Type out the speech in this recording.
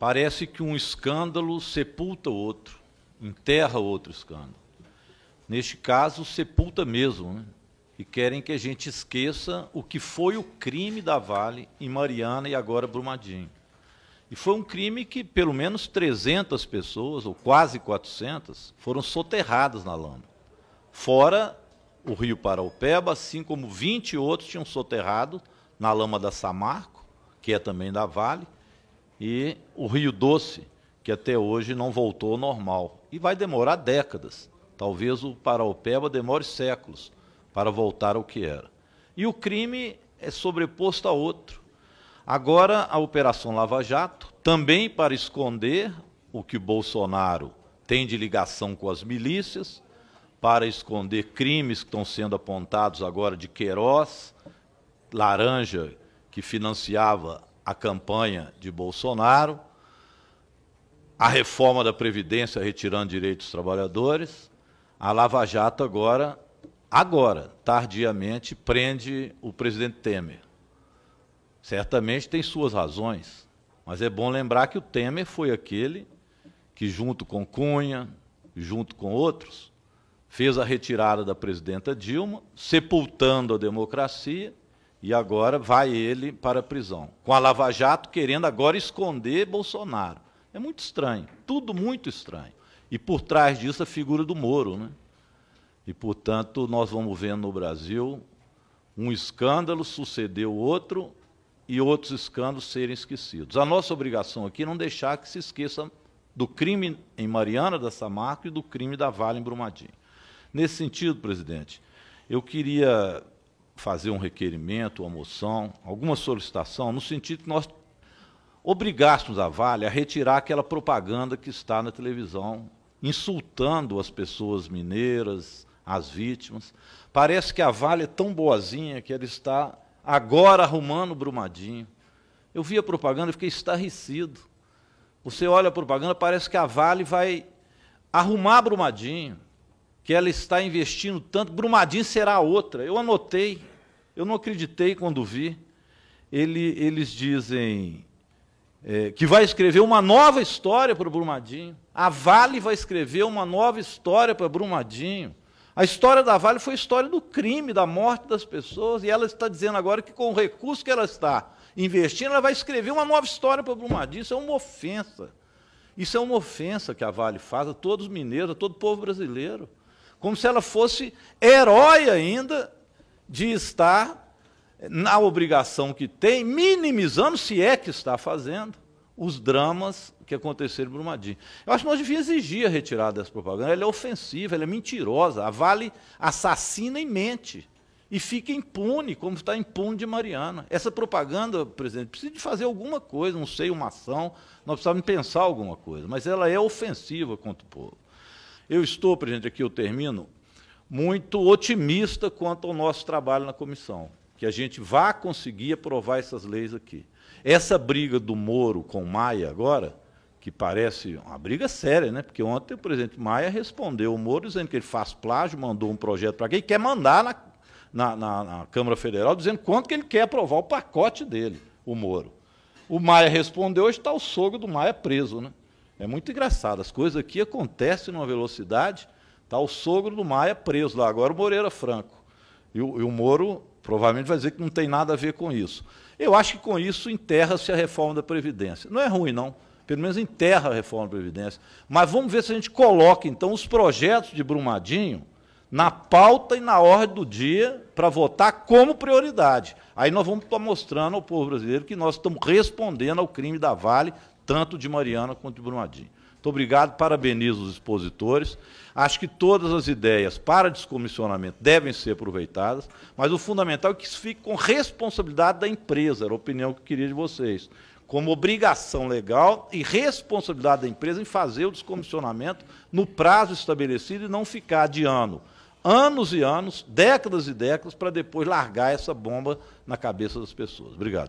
Parece que um escândalo sepulta outro, enterra outro escândalo. Neste caso, sepulta mesmo, né? E querem que a gente esqueça o que foi o crime da Vale em Mariana e agora Brumadinho. E foi um crime que pelo menos 300 pessoas, ou quase 400, foram soterradas na lama. Fora o rio Paraupeba, assim como 20 outros tinham soterrado na lama da Samarco, que é também da Vale, e o Rio Doce, que até hoje não voltou ao normal. E vai demorar décadas. Talvez o Paraupeba demore séculos para voltar ao que era. E o crime é sobreposto a outro. Agora, a Operação Lava Jato, também para esconder o que Bolsonaro tem de ligação com as milícias, para esconder crimes que estão sendo apontados agora de Queiroz, Laranja, que financiava a campanha de Bolsonaro, a reforma da Previdência retirando direitos dos trabalhadores, a Lava Jato agora, agora, tardiamente, prende o presidente Temer. Certamente tem suas razões, mas é bom lembrar que o Temer foi aquele que, junto com Cunha, junto com outros, fez a retirada da presidenta Dilma, sepultando a democracia e agora vai ele para a prisão. Com a Lava Jato querendo agora esconder Bolsonaro. É muito estranho, tudo muito estranho. E por trás disso a figura do Moro, né? E, portanto, nós vamos vendo no Brasil um escândalo sucedeu outro e outros escândalos serem esquecidos. A nossa obrigação aqui é não deixar que se esqueça do crime em Mariana da Samarco e do crime da Vale em Brumadinho. Nesse sentido, presidente, eu queria fazer um requerimento, uma moção, alguma solicitação, no sentido que nós obrigássemos a Vale a retirar aquela propaganda que está na televisão, insultando as pessoas mineiras, as vítimas. Parece que a Vale é tão boazinha que ela está agora arrumando o Brumadinho. Eu vi a propaganda e fiquei estarrecido. Você olha a propaganda, parece que a Vale vai arrumar Brumadinho, que ela está investindo tanto, Brumadinho será outra. Eu anotei eu não acreditei quando vi. Ele, eles dizem é, que vai escrever uma nova história para o Brumadinho. A Vale vai escrever uma nova história para Brumadinho. A história da Vale foi a história do crime, da morte das pessoas, e ela está dizendo agora que com o recurso que ela está investindo, ela vai escrever uma nova história para Brumadinho. Isso é uma ofensa. Isso é uma ofensa que a Vale faz a todos os mineiros, a todo o povo brasileiro. Como se ela fosse herói ainda de estar na obrigação que tem, minimizando, se é que está fazendo, os dramas que aconteceram em Brumadinho. Eu acho que nós devíamos exigir a retirada dessa propaganda. Ela é ofensiva, ela é mentirosa. A Vale assassina e mente. E fica impune, como está impune de Mariana. Essa propaganda, presidente, precisa de fazer alguma coisa, não sei, uma ação. Nós precisamos pensar alguma coisa. Mas ela é ofensiva contra o povo. Eu estou, presidente, aqui eu termino, muito otimista quanto ao nosso trabalho na comissão, que a gente vá conseguir aprovar essas leis aqui. Essa briga do Moro com Maia agora, que parece uma briga séria, né? Porque ontem o presidente Maia respondeu o Moro dizendo que ele faz plágio, mandou um projeto para quem quer mandar na, na, na, na Câmara Federal dizendo quanto que ele quer aprovar o pacote dele, o Moro. O Maia respondeu, hoje está o sogro do Maia preso, né? É muito engraçado, as coisas aqui acontecem numa velocidade Está o sogro do Maia preso lá, agora o Moreira Franco. E o, e o Moro provavelmente vai dizer que não tem nada a ver com isso. Eu acho que com isso enterra-se a reforma da Previdência. Não é ruim, não. Pelo menos enterra a reforma da Previdência. Mas vamos ver se a gente coloca, então, os projetos de Brumadinho na pauta e na ordem do dia para votar como prioridade. Aí nós vamos estar mostrando ao povo brasileiro que nós estamos respondendo ao crime da Vale, tanto de Mariana quanto de Brumadinho. Muito obrigado, parabenizo os expositores. Acho que todas as ideias para descomissionamento devem ser aproveitadas, mas o fundamental é que isso fique com responsabilidade da empresa, era a opinião que eu queria de vocês. Como obrigação legal e responsabilidade da empresa em fazer o descomissionamento no prazo estabelecido e não ficar de ano anos e anos, décadas e décadas, para depois largar essa bomba na cabeça das pessoas. Obrigado.